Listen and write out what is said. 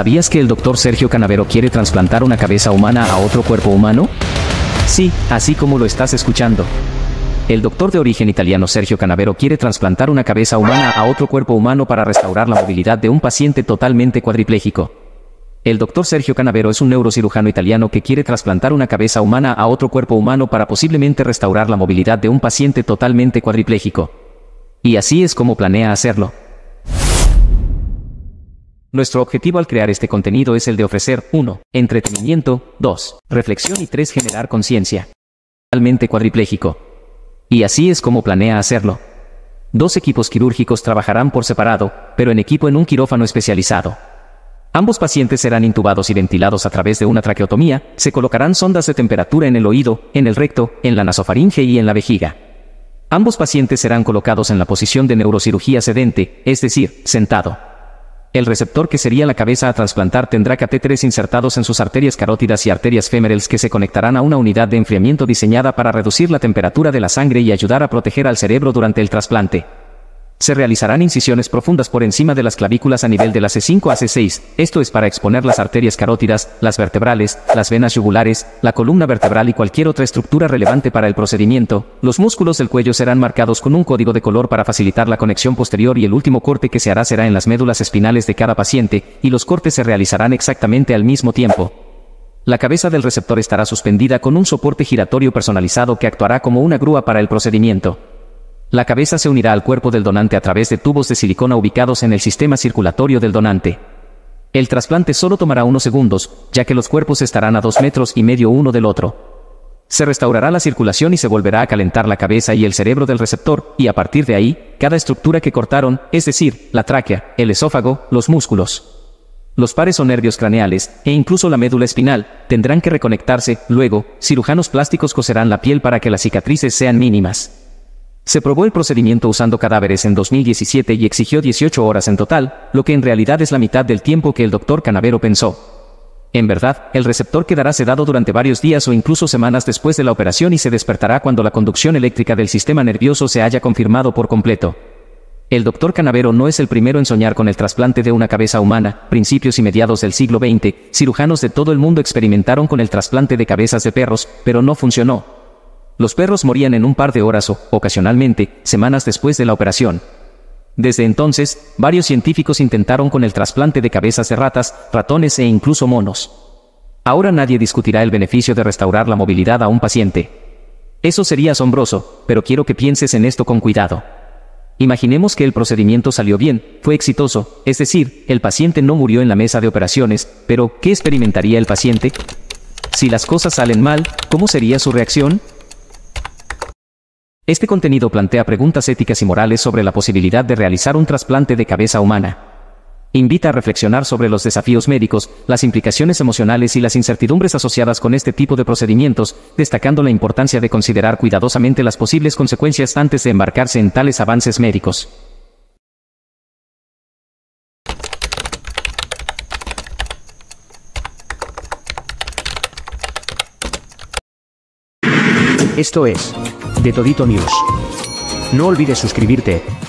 ¿Sabías que el doctor Sergio Canavero quiere trasplantar una cabeza humana a otro cuerpo humano? Sí, así como lo estás escuchando. El doctor de origen italiano Sergio Canavero quiere trasplantar una cabeza humana a otro cuerpo humano para restaurar la movilidad de un paciente totalmente cuadripléjico. El doctor Sergio Canavero es un neurocirujano italiano que quiere trasplantar una cabeza humana a otro cuerpo humano para posiblemente restaurar la movilidad de un paciente totalmente cuadripléjico. Y así es como planea hacerlo. Nuestro objetivo al crear este contenido es el de ofrecer 1. Entretenimiento, 2. Reflexión y 3. Generar conciencia. Totalmente cuadripléjico. Y así es como planea hacerlo. Dos equipos quirúrgicos trabajarán por separado, pero en equipo en un quirófano especializado. Ambos pacientes serán intubados y ventilados a través de una traqueotomía, se colocarán sondas de temperatura en el oído, en el recto, en la nasofaringe y en la vejiga. Ambos pacientes serán colocados en la posición de neurocirugía sedente, es decir, sentado. El receptor que sería la cabeza a trasplantar tendrá catéteres insertados en sus arterias carótidas y arterias fémorales que se conectarán a una unidad de enfriamiento diseñada para reducir la temperatura de la sangre y ayudar a proteger al cerebro durante el trasplante. Se realizarán incisiones profundas por encima de las clavículas a nivel de la C5 a C6, esto es para exponer las arterias carótidas, las vertebrales, las venas yugulares, la columna vertebral y cualquier otra estructura relevante para el procedimiento. Los músculos del cuello serán marcados con un código de color para facilitar la conexión posterior y el último corte que se hará será en las médulas espinales de cada paciente, y los cortes se realizarán exactamente al mismo tiempo. La cabeza del receptor estará suspendida con un soporte giratorio personalizado que actuará como una grúa para el procedimiento. La cabeza se unirá al cuerpo del donante a través de tubos de silicona ubicados en el sistema circulatorio del donante. El trasplante solo tomará unos segundos, ya que los cuerpos estarán a dos metros y medio uno del otro. Se restaurará la circulación y se volverá a calentar la cabeza y el cerebro del receptor, y a partir de ahí, cada estructura que cortaron, es decir, la tráquea, el esófago, los músculos, los pares o nervios craneales, e incluso la médula espinal, tendrán que reconectarse, luego, cirujanos plásticos coserán la piel para que las cicatrices sean mínimas. Se probó el procedimiento usando cadáveres en 2017 y exigió 18 horas en total, lo que en realidad es la mitad del tiempo que el doctor Canavero pensó. En verdad, el receptor quedará sedado durante varios días o incluso semanas después de la operación y se despertará cuando la conducción eléctrica del sistema nervioso se haya confirmado por completo. El doctor Canavero no es el primero en soñar con el trasplante de una cabeza humana, principios y mediados del siglo XX, cirujanos de todo el mundo experimentaron con el trasplante de cabezas de perros, pero no funcionó, los perros morían en un par de horas o, ocasionalmente, semanas después de la operación. Desde entonces, varios científicos intentaron con el trasplante de cabezas de ratas, ratones e incluso monos. Ahora nadie discutirá el beneficio de restaurar la movilidad a un paciente. Eso sería asombroso, pero quiero que pienses en esto con cuidado. Imaginemos que el procedimiento salió bien, fue exitoso, es decir, el paciente no murió en la mesa de operaciones, pero ¿qué experimentaría el paciente? Si las cosas salen mal, ¿cómo sería su reacción? Este contenido plantea preguntas éticas y morales sobre la posibilidad de realizar un trasplante de cabeza humana. Invita a reflexionar sobre los desafíos médicos, las implicaciones emocionales y las incertidumbres asociadas con este tipo de procedimientos, destacando la importancia de considerar cuidadosamente las posibles consecuencias antes de embarcarse en tales avances médicos. Esto es de Todito News. No olvides suscribirte,